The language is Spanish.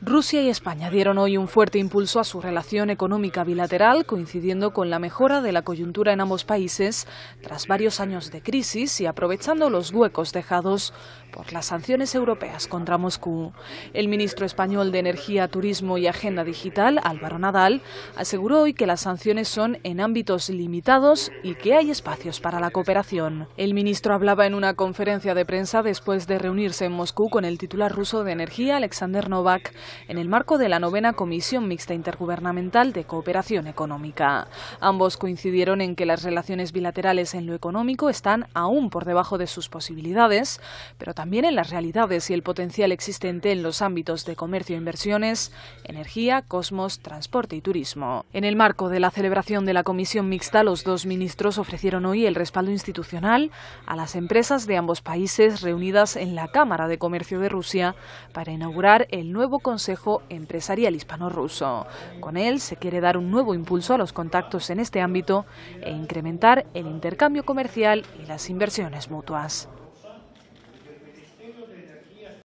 Rusia y España dieron hoy un fuerte impulso a su relación económica bilateral, coincidiendo con la mejora de la coyuntura en ambos países tras varios años de crisis y aprovechando los huecos dejados por las sanciones europeas contra Moscú. El ministro español de Energía, Turismo y Agenda Digital, Álvaro Nadal, aseguró hoy que las sanciones son en ámbitos limitados y que hay espacios para la cooperación. El ministro hablaba en una conferencia de prensa después de reunirse en Moscú con el titular ruso de Energía, Alexander Novak en el marco de la novena Comisión Mixta Intergubernamental de Cooperación Económica. Ambos coincidieron en que las relaciones bilaterales en lo económico están aún por debajo de sus posibilidades, pero también en las realidades y el potencial existente en los ámbitos de comercio e inversiones, energía, cosmos, transporte y turismo. En el marco de la celebración de la Comisión Mixta, los dos ministros ofrecieron hoy el respaldo institucional a las empresas de ambos países reunidas en la Cámara de Comercio de Rusia para inaugurar el nuevo Consejo Empresarial Hispano-Ruso. Con él se quiere dar un nuevo impulso a los contactos en este ámbito e incrementar el intercambio comercial y las inversiones mutuas.